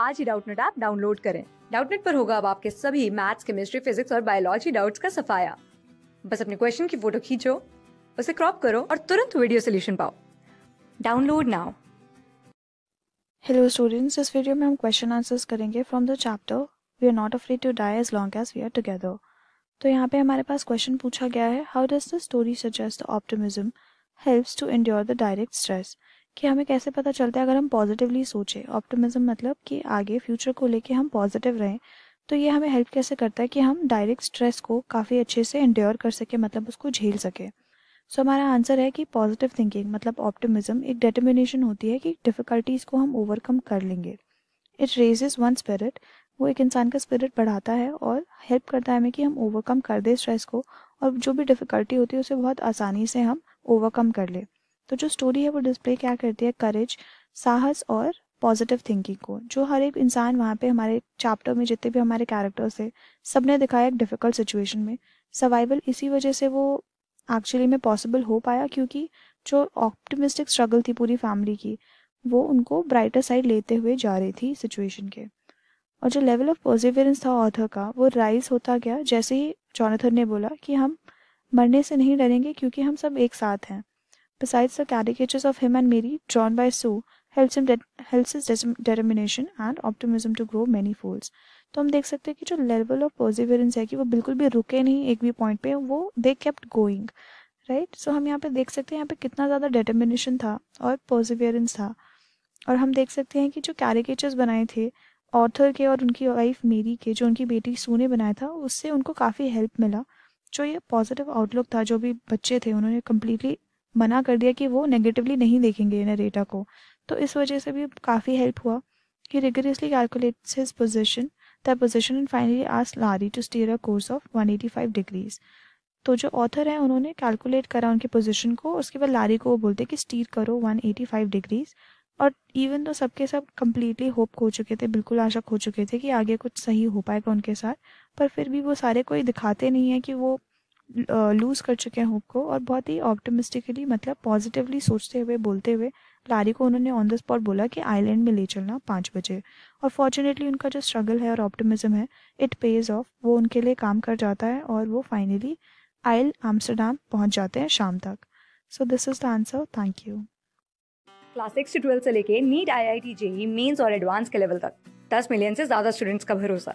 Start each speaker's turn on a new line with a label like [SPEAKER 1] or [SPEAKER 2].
[SPEAKER 1] आज ही Doubtnut app download करें डाउटनेट पर होगा अब आपके सभी मैथ्स केमिस्ट्री फिजिक्स और बायोलॉजी डाउट्स का सफाया बस अपने क्वेश्चन की फोटो खींचो उसे क्रॉप करो और तुरंत वीडियो सोल्यूशन पाओ डाउनलोड नाउ हेलो स्टूडेंट्स इस वीडियो में हम
[SPEAKER 2] क्वेश्चन आंसर्स करेंगे from the chapter we are not afraid to die as long as we are together तो यहाँ पे हमारे पास क्वेश्चन पूछा गया है how does the story suggest the optimism helps to endure the direct stress कि हमें कैसे पता चलता है अगर हम पॉजिटिवली सोचें ऑप्टिमिज्म मतलब कि आगे फ्यूचर को लेके हम पॉजिटिव रहें तो ये हमें हेल्प कैसे करता है कि हम डायरेक्ट स्ट्रेस को काफ़ी अच्छे से इंड्योर कर सकें मतलब उसको झेल सके सो so, हमारा आंसर है कि पॉजिटिव थिंकिंग मतलब ऑप्टिमिज्म एक डिटर्मिनेशन होती है कि डिफ़िकल्टीज़ को हम ओवरकम कर लेंगे इट रेजेज वन स्पिरिट वो एक इंसान का स्पिरिट बढ़ाता है और हेल्प करता है हमें कि हम ओवरकम कर दें स्ट्रेस को और जो भी डिफ़िकल्टी होती है उसे बहुत आसानी से हम ओवरकम कर लें तो जो स्टोरी है वो डिस्प्ले क्या करती है करेज साहस और पॉजिटिव थिंकिंग को जो हर एक इंसान वहाँ पे हमारे चैप्टर में जितने भी हमारे कैरेक्टर्स है सब ने दिखाया एक डिफ़िकल्ट सिचुएशन में सर्वाइवल इसी वजह से वो एक्चुअली में पॉसिबल हो पाया क्योंकि जो ऑप्टिमिस्टिक स्ट्रगल थी पूरी फैमिली की वो उनको ब्राइटर साइड लेते हुए जा रही थी सिचुएशन के और जो लेवल ऑफ पॉजिवियरेंस था ऑथर का वो राइज होता गया जैसे ही जॉनथन ने बोला कि हम मरने से नहीं डरेंगे क्योंकि हम सब एक साथ हैं Besides the caricatures of him and Mary, drawn by Sue, helps him de- helps his determination and optimism to grow many folds. तो हम देख सकते हैं कि जो लेवल ऑफ परसिवरेंस है कि वो बिल्कुल भी रुके नहीं एक भी पॉइंट पे वो they kept going right so हम यहाँ पे देख सकते हैं यहाँ पे कितना ज़्यादा डिटर्मिनेशन था और परसिवियरेंस था और हम देख सकते हैं कि जो कैरिकेचर्स बनाए थे ऑथर के और उनकी वाइफ मेरी के जो उनकी बेटी सू ने बनाया था उससे उनको काफ़ी हेल्प मिला जो ये पॉजिटिव आउटलुक था जो भी बच्चे थे उन्होंने कम्प्लीटली मना कर दिया कि वो नेगेटिवली नहीं देखेंगे इन डेटा को तो इस वजह से भी काफ़ी हेल्प हुआ कि rigorously calculates his position their position and finally asks Lari to steer a course of 185 degrees तो जो ऑथर हैं उन्होंने कैलकुलेट करा उनकी पोजिशन को उसके बाद लारी को वो बोलते कि स्टीर करो 185 डिग्रीज और इवन तो सबके सब कम्प्लीटली होप खो चुके थे बिल्कुल आशा खो चुके थे कि आगे कुछ सही हो पाएगा उनके साथ पर फिर भी वो सारे कोई दिखाते नहीं है कि वो लूज़ कर चुके हैं होप को और बहुत ही ऑप्टोमिस्टिकली मतलब पॉजिटिवली सोचते हुए बोलते हुए लारी को उन्होंने ऑन द स्पॉट बोला कि आइलैंड में ले चलना पाँच बजे और फॉर्चुनेटली उनका जो स्ट्रगल है और ऑप्टिमिज्म है इट पेज ऑफ वो उनके लिए काम कर जाता है और वो फाइनली आइल एम्स्टरडाम पहुंच जाते हैं शाम तक so this is the answer thank you
[SPEAKER 1] class six से ट्वेल्थ से लेके NEET I I T JEE Mains और एडवांस के लेवल तक दस मिलियन से ज़्यादा स्टूडेंट्स का भरोसा